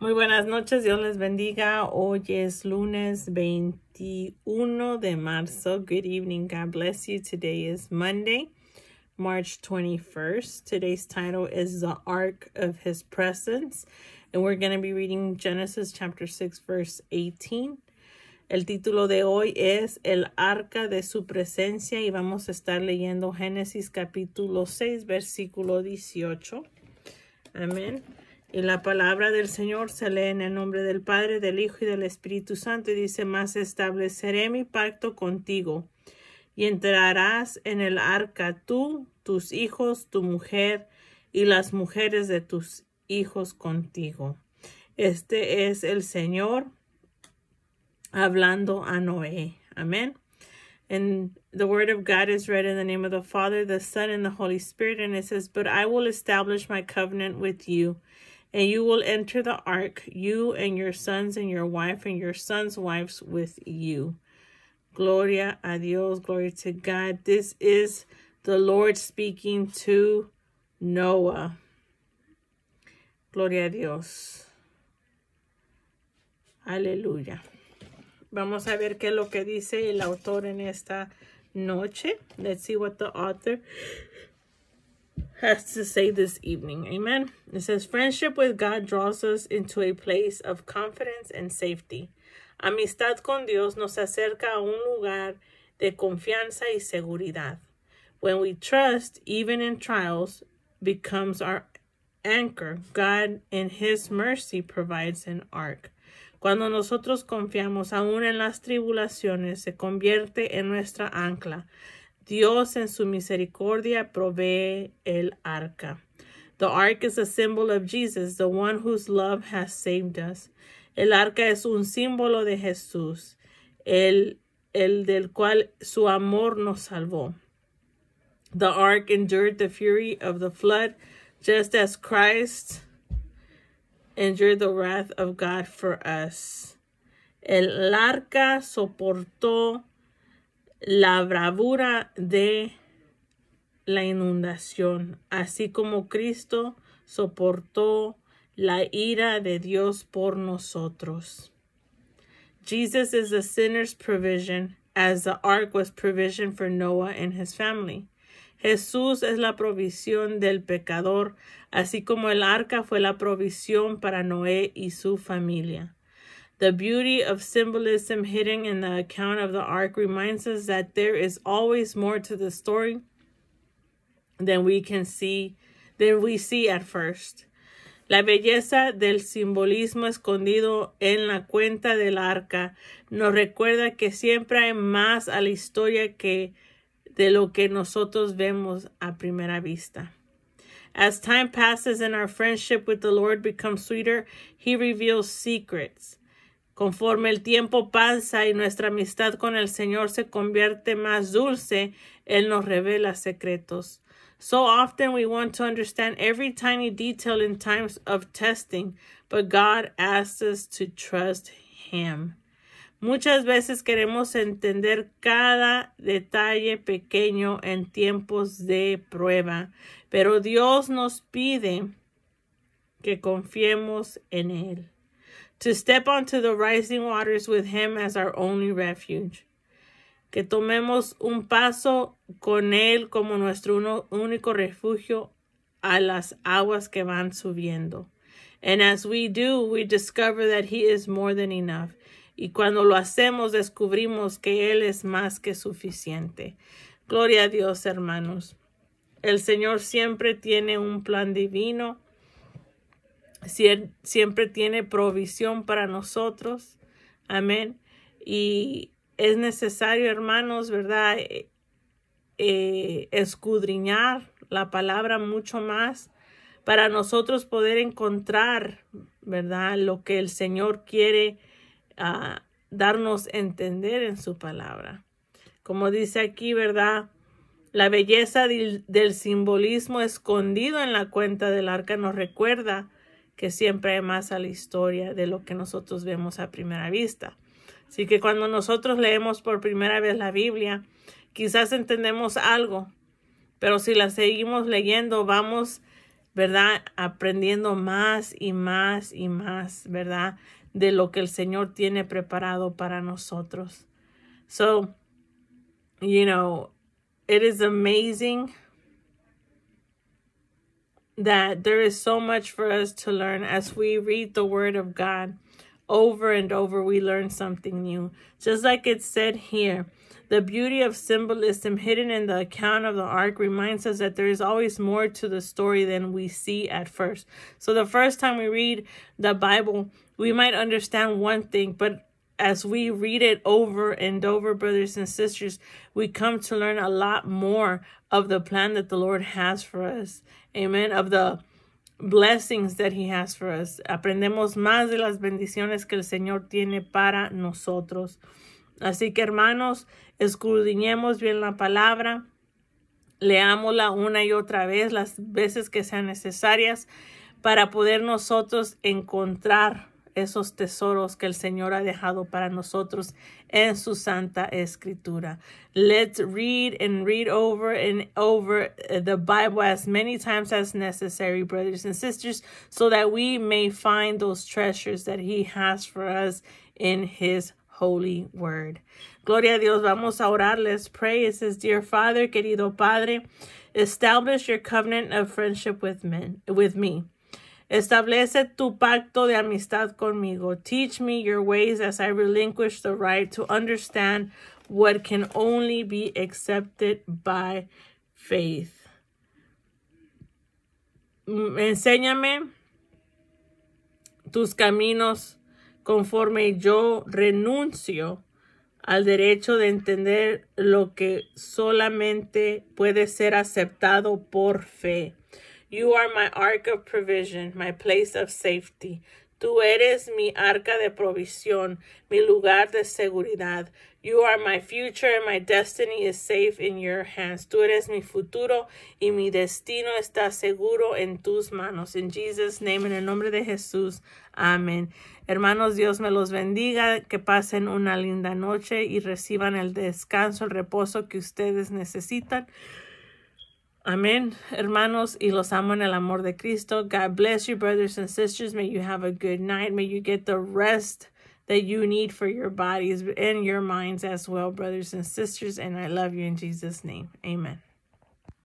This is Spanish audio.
Muy buenas noches, Dios les bendiga. Hoy es lunes 21 de marzo. Good evening, God bless you. Today is Monday, March 21st. Today's title is The Ark of His Presence. And we're going to be reading Genesis chapter 6, verse 18. El título de hoy es El Arca de Su Presencia y vamos a estar leyendo Génesis capítulo 6, versículo 18. Amén. Y la palabra del Señor se lee en el nombre del Padre, del Hijo y del Espíritu Santo y dice, más estableceré mi pacto contigo y entrarás en el arca tú, tus hijos, tu mujer y las mujeres de tus hijos contigo. Este es el Señor hablando a Noé. Amén. Y the word of God is read in the name of the Father, the Son, and the Holy Spirit. And it says, But I will establish my covenant with you and you will enter the ark, you and your sons and your wife and your sons' wives with you. Gloria a Dios, glory to God. This is the Lord speaking to Noah. Gloria a Dios. Aleluya. Vamos a ver qué es lo que dice el autor en esta noche. Let's see what the author has to say this evening. Amen. It says, Friendship with God draws us into a place of confidence and safety. Amistad con Dios nos acerca a un lugar de confianza y seguridad. When we trust, even in trials, becomes our anchor. God, in His mercy, provides an ark. Cuando nosotros confiamos aún en las tribulaciones, se convierte en nuestra ancla. Dios en su misericordia provee el arca. The ark is a symbol of Jesus, the one whose love has saved us. El arca es un símbolo de Jesús, el, el del cual su amor nos salvó. The ark endured the fury of the flood, just as Christ endured the wrath of God for us. El arca soportó la bravura de la inundación, así como Cristo soportó la ira de Dios por nosotros. Jesus is the sinner's provision as the ark was provision for Noah and his family. Jesús es la provisión del pecador, así como el arca fue la provisión para Noé y su familia. The beauty of symbolism hidden in the account of the ark reminds us that there is always more to the story than we can see, than we see at first. La belleza del simbolismo escondido en la cuenta del arca nos recuerda que siempre hay más a la historia que de lo que nosotros vemos a primera vista. As time passes and our friendship with the Lord becomes sweeter, He reveals secrets Conforme el tiempo pasa y nuestra amistad con el Señor se convierte más dulce, Él nos revela secretos. So often we want to understand every tiny detail in times of testing, but God asks us to trust Him. Muchas veces queremos entender cada detalle pequeño en tiempos de prueba, pero Dios nos pide que confiemos en Él to step onto the rising waters with him as our only refuge. Que tomemos un paso con él como nuestro único refugio a las aguas que van subiendo. And as we do, we discover that he is more than enough. Y cuando lo hacemos, descubrimos que él es más que suficiente. Gloria a Dios, hermanos. El Señor siempre tiene un plan divino siempre tiene provisión para nosotros. Amén. Y es necesario, hermanos, ¿verdad? E, e, escudriñar la palabra mucho más para nosotros poder encontrar, ¿verdad? Lo que el Señor quiere ah, darnos entender en su palabra. Como dice aquí, ¿verdad? La belleza del simbolismo escondido en la cuenta del arca nos recuerda que siempre hay más a la historia de lo que nosotros vemos a primera vista. Así que cuando nosotros leemos por primera vez la Biblia, quizás entendemos algo, pero si la seguimos leyendo, vamos, ¿verdad? Aprendiendo más y más y más, ¿verdad? De lo que el Señor tiene preparado para nosotros. So, you know, it is amazing that there is so much for us to learn as we read the Word of God. Over and over, we learn something new. Just like it said here, the beauty of symbolism hidden in the account of the ark reminds us that there is always more to the story than we see at first. So the first time we read the Bible, we might understand one thing, but as we read it over and over, brothers and sisters, we come to learn a lot more of the plan that the Lord has for us. Amen. Of the blessings that He has for us. Aprendemos más de las bendiciones que el Señor tiene para nosotros. Así que, hermanos, escudriñemos bien la palabra. Leámosla una y otra vez, las veces que sean necesarias, para poder nosotros encontrar esos tesoros que el Señor ha dejado para nosotros en su Santa Escritura. Let's read and read over and over the Bible as many times as necessary, brothers and sisters, so that we may find those treasures that He has for us in His holy word. Gloria a Dios, vamos a orar. Let's pray. It says, Dear Father, querido Padre, establish your covenant of friendship with men, with me. Establece tu pacto de amistad conmigo. Teach me your ways as I relinquish the right to understand what can only be accepted by faith. Mm, enséñame tus caminos conforme yo renuncio al derecho de entender lo que solamente puede ser aceptado por fe. You are my ark of provision, my place of safety. Tú eres mi arca de provisión, mi lugar de seguridad. You are my future and my destiny is safe in your hands. Tú eres mi futuro y mi destino está seguro en tus manos. In Jesus name, en el nombre de Jesús. Amén. Hermanos, Dios me los bendiga, que pasen una linda noche y reciban el descanso, el reposo que ustedes necesitan. Amén, hermanos, y los amo en el amor de Cristo. God bless you, brothers and sisters. May you have a good night. May you get the rest that you need for your bodies and your minds as well, brothers and sisters. And I love you in Jesus' name. Amen.